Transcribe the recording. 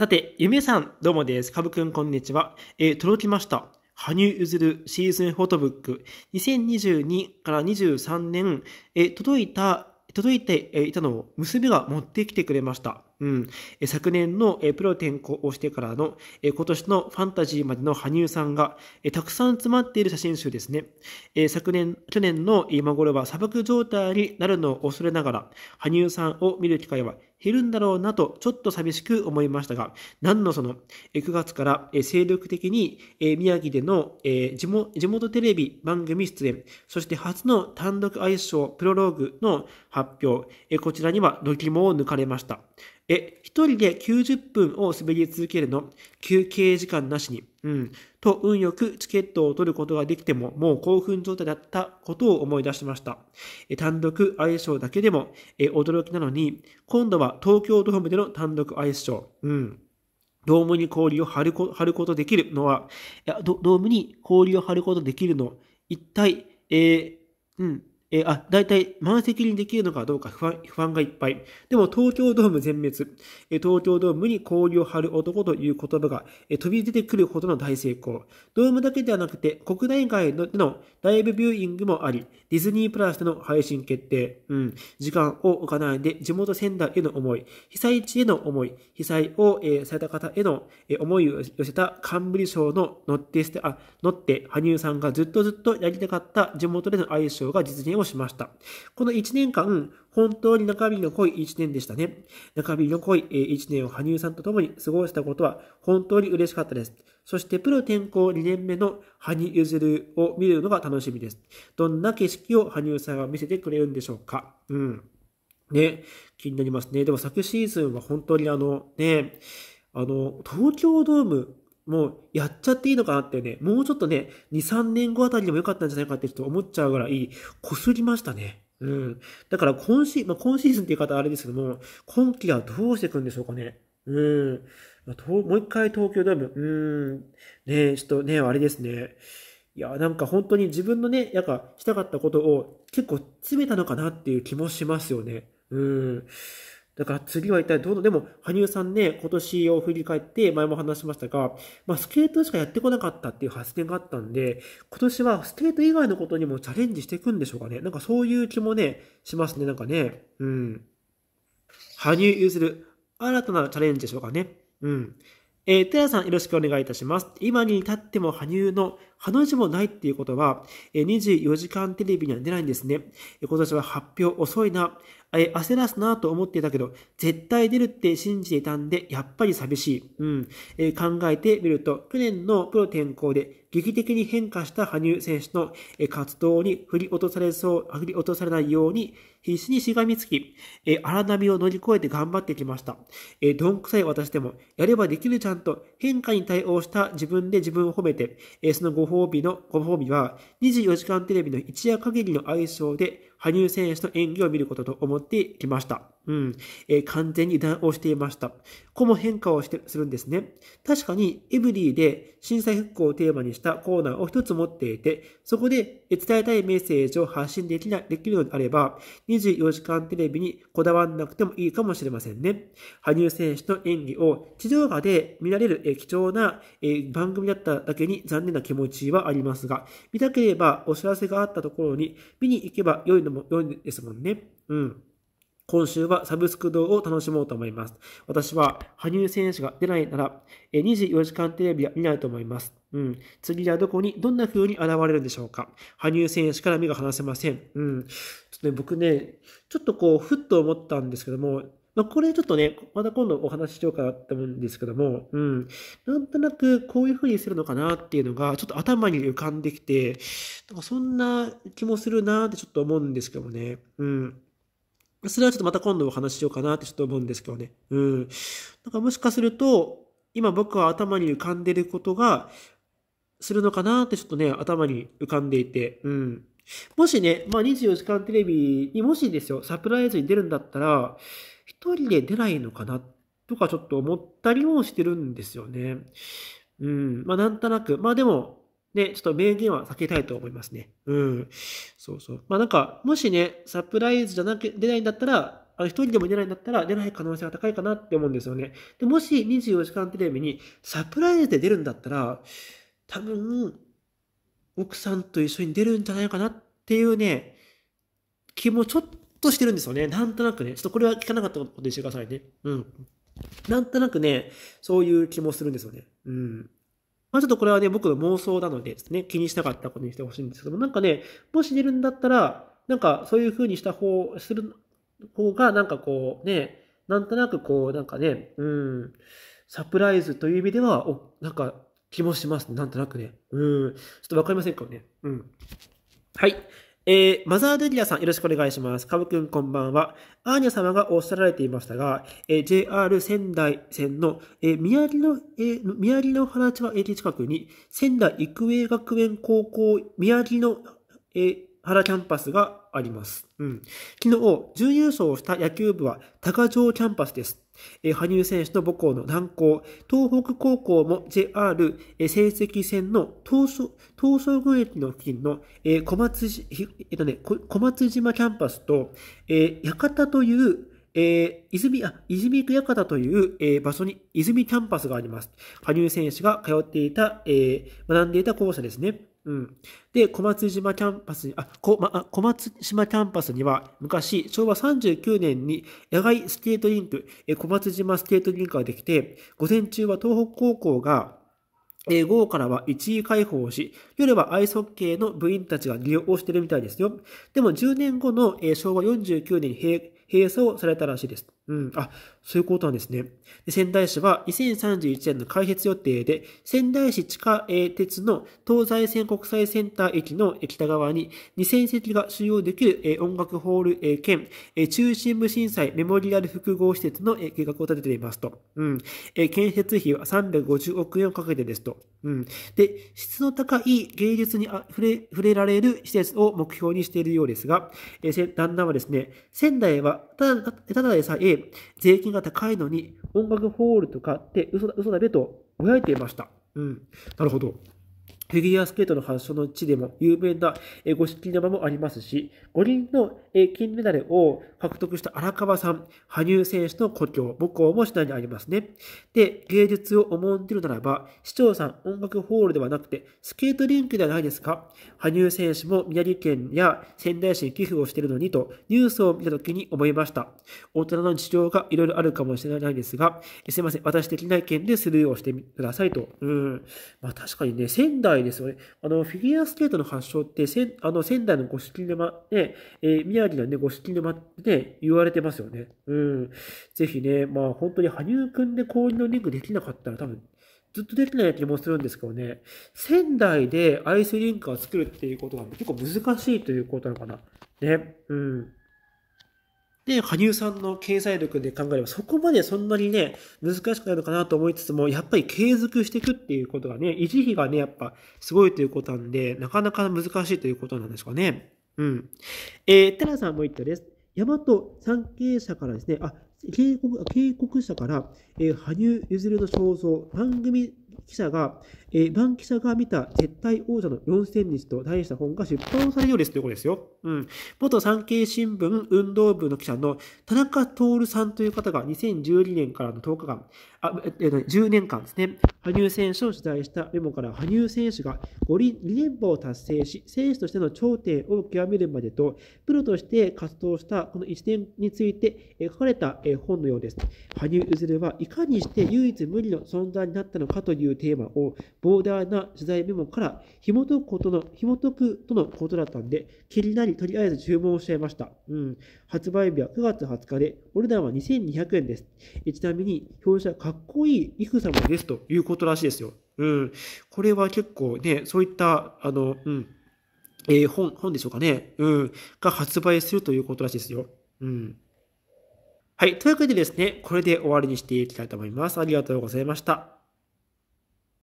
さて、ゆめさん、どうもです。かぶくん、こんにちは。えー、届きました。羽生結弦シーズンフォトブック。2022から23年、えー、届いた、届いていたのを娘が持ってきてくれました。うん。えー、昨年のえプロ転向をしてからの、え今年のファンタジーまでの羽生さんが、えたくさん詰まっている写真集ですね。え昨年、去年の今頃は砂漠状態になるのを恐れながら、羽生さんを見る機会は減るんだろうなと、ちょっと寂しく思いましたが、何のその、9月から精力的に宮城での地元テレビ番組出演、そして初の単独愛称プロローグの発表、こちらには度肝を抜かれました。え、一人で90分を滑り続けるの、休憩時間なしに。うん。と運よくチケットを取ることができても、もう興奮状態だったことを思い出しました。単独アイスショーだけでも驚きなのに、今度は東京ドームでの単独アイスショー。うん。ドームに氷を張る張ることできるのは、ドームに氷を張ることできるの、一体、えー、うん、えー、あ、大体満席にできるのかどうか不安不安がいっぱい。でも東京ドーム全滅。えー、東京ドームに氷を張る男という言葉が、えー、飛び出てくるほどの大成功。ドームだけではなくて国内外でのライブビューイングもあり、ディズニープラスでの配信決定。うん。時間を置かないで地元仙台への思い、被災地への思い、被災を、えー、された方への、えー、思いを寄せた冠賞の乗って捨て、あ、乗って羽生さんがずっとずっとやりたかった地元での愛称が実現ををしました。この1年間、本当に中身の濃い1年でしたね。中身の濃い1年を羽生さんと共に過ごしたことは本当に嬉しかったです。そしてプロ転向2年目の羽生結弦を見るのが楽しみです。どんな景色を羽生さんは見せてくれるんでしょうか。うん。ね、気になりますね。でも昨シーズンは本当にあの、ね、あの、東京ドームもうやっちゃっていいのかなってね、もうちょっとね、2、3年後あたりでもよかったんじゃないかってちょっと思っちゃうぐらい、こすりましたね。うん。だから今シー、まあ、今シーズンっていう方あれですけども、今季はどうしていくんでしょうかね。うん。まもう一回東京ドーム、うん。ねちょっとね、あれですね。いや、なんか本当に自分のね、やっぱしたかったことを結構詰めたのかなっていう気もしますよね。うん。だから次は一体どうでも、羽生さんね、今年を振り返って、前も話しましたが、まあ、スケートしかやってこなかったっていう発言があったんで、今年はスケート以外のことにもチャレンジしていくんでしょうかね。なんかそういう気もね、しますね、なんかね。うん。羽生譲る、新たなチャレンジでしょうかね。うん。えー、寺さんよろしくお願いいたします。今に至っても羽生の話もないっていうことは、24時間テレビには出ないんですね。今年は発表遅いな、焦らすなと思っていたけど、絶対出るって信じていたんで、やっぱり寂しい。うん。え考えてみると、去年のプロ転向で劇的に変化した羽生選手の活動に振り落とされそう、振り落とされないように、必死にしがみつき、え荒波を乗り越えて頑張ってきました。えどんくさい私でも、やればできるちゃんと変化に対応した自分で自分を褒めて、えその後ご褒美の、ご褒美は、24時間テレビの一夜限りの愛称で、羽生選手の演技を見ることと思ってきました。うん。えー、完全に油断をしていました。ここも変化をしてするんですね。確かに、エブリーで震災復興をテーマにしたコーナーを一つ持っていて、そこで伝えたいメッセージを発信できなできるのであれば、24時間テレビにこだわらなくてもいいかもしれませんね。羽生選手の演技を地上波で見られる貴重な番組だっただけに残念な気持ちはありますが、見たければお知らせがあったところに見に行けば良いのも良いですもんね。うん。今週はサブスク堂を楽しもうと思います。私は、羽生選手が出ないなら、24時間テレビは見ないと思います。うん。次はどこに、どんな風に現れるんでしょうか。羽生選手から目が離せません。うん。ちょっとね、僕ね、ちょっとこう、ふっと思ったんですけども、まあ、これちょっとね、また今度お話ししようかなと思うんですけども、うん。なんとなくこういう風にするのかなっていうのが、ちょっと頭に浮かんできて、なんかそんな気もするなってちょっと思うんですけどもね。うん。それはちょっとまた今度お話ししようかなってちょっと思うんですけどね。うん。なんかもしかすると、今僕は頭に浮かんでることが、するのかなってちょっとね、頭に浮かんでいて、うん。もしね、まあ、24時間テレビにもしですよ、サプライズに出るんだったら、一人で出ないのかなとかちょっと思ったりもしてるんですよね。うん。まあなんとなく、まあでも、ね、ちょっと名言は避けたいと思いますね。うん。そうそう。まあなんか、もしね、サプライズじゃなく、出ないんだったら、あの、一人でも出ないんだったら出ない可能性が高いかなって思うんですよね。で、もし24時間テレビにサプライズで出るんだったら、多分、奥さんと一緒に出るんじゃないかなっていうね、気もちょっとしてるんですよね。なんとなくね。ちょっとこれは聞かなかったことにしてくださいね。うん。なんとなくね、そういう気もするんですよね。うん。まあちょっとこれはね、僕の妄想なのでですね、気にしなかったことにしてほしいんですけども、なんかね、もし寝るんだったら、なんかそういう風にした方、する方が、なんかこうね、なんとなくこう、なんかね、うん、サプライズという意味では、お、なんか気もします、ね、なんとなくね。うん、ちょっとわかりませんけどね。うん。はい。えー、マザー・デリアさん、よろしくお願いします。カブくん、こんばんは。アーニャ様がおっしゃられていましたが、えー、JR 仙台線の、えー、宮城の、えー、宮城の原千葉駅近くに、仙台育英学園高校宮城の、えー、原キャンパスがあります。うん。昨日、準優勝した野球部は高城キャンパスです。え羽生選手の母校の南高、東北高校も JR 成績線の東東群駅の付近の、え小松えっとね、小松島キャンパスと、え館というえー、泉、あ、泉区館という、えー、場所に泉キャンパスがあります。羽生選手が通っていた、えー、学んでいた校舎ですね。うん、で小松島キャンパスにあま、小松島キャンパスには昔昭和39年に野外スケートリンク小松島スケートリンクができて午前中は東北高校が午後からは一位開放をし、夜はアイスホッケーの部員たちが利用をしているみたいですよ。でも10年後の、昭和49年に閉鎖をされたらしいです。うん、あ、そういうことなんですね。で仙台市は2031年の開設予定で、仙台市地下鉄の東西線国際センター駅の北側に2000席が収容できる音楽ホール兼中心部震災メモリアル複合施設の計画を立てていますと。うん。建設費は350億円をかけてですと。うん。で、質の高い芸術に触れ触れられる施設を目標にしているようですが、え旦那はですね、仙台はただただでさえ税金が高いのに音楽ホールとかって嘘だ嘘だべとぼやいていました。うん。なるほど。フィギュアスケートの発祥の地でも有名な五色場もありますし、五輪の金メダルを獲得した荒川さん、羽生選手の故郷、母校も次第にありますね。で、芸術を重んじるならば、市長さん音楽ホールではなくて、スケートリンクではないですか羽生選手も宮城県や仙台市に寄付をしているのにと、ニュースを見た時に思いました。大人の事情がいろいろあるかもしれないですが、すいません、私的な意見でスルーをしてくださいと。うん。まあ確かにね、仙台ですよね。あの、フィギュアスケートの発祥って、仙あの仙台の五色沼、で、えー、宮城のね、五色沼って言われてますよね。うん。ぜひね、まあ本当に羽生くんで氷のリンクできなかったら多分、ずっとできない気もするんですけどね、仙台でアイスリンクを作るっていうことは結構難しいということなのかな。ね。うん。で、羽生さんの経済力で考えれば、そこまでそんなにね、難しくなるかなと思いつつも、やっぱり継続していくっていうことがね、維持費がね、やっぱすごいということなんで、なかなか難しいということなんですかね。うん。えー、テラさんも言ったです。大和産経社からですね、あ、警告、警告者から、えー、羽生結弦の肖像、番組記者が、えー、記者が見た絶対王者の4 0日と題した本が出版されるようですということですよ。うん。元産経新聞運動部の記者の田中徹さんという方が2012年からの10日間、あ、えー、10年間ですね、羽生選手を取材したメモから羽生選手が五輪2連覇を達成し、選手としての頂点を極めるまでと、プロとして活動したこの一年について書かれた本のようです。羽生譲れはいかにして唯一無二の存在になったのかといういうテーマをボーダーな取材メモから紐解くことの、紐解くとのことだったんで、気になり、とりあえず注文をしちゃいました。うん。発売日は9月20日で、お値段は2200円です。ちなみに、表紙はかっこいいイク様ですということらしいですよ。うん。これは結構ね、そういった、あの、うん。えー、本、本でしょうかね。うん。が発売するということらしいですよ。うん。はい。というわけでですね、これで終わりにしていきたいと思います。ありがとうございました。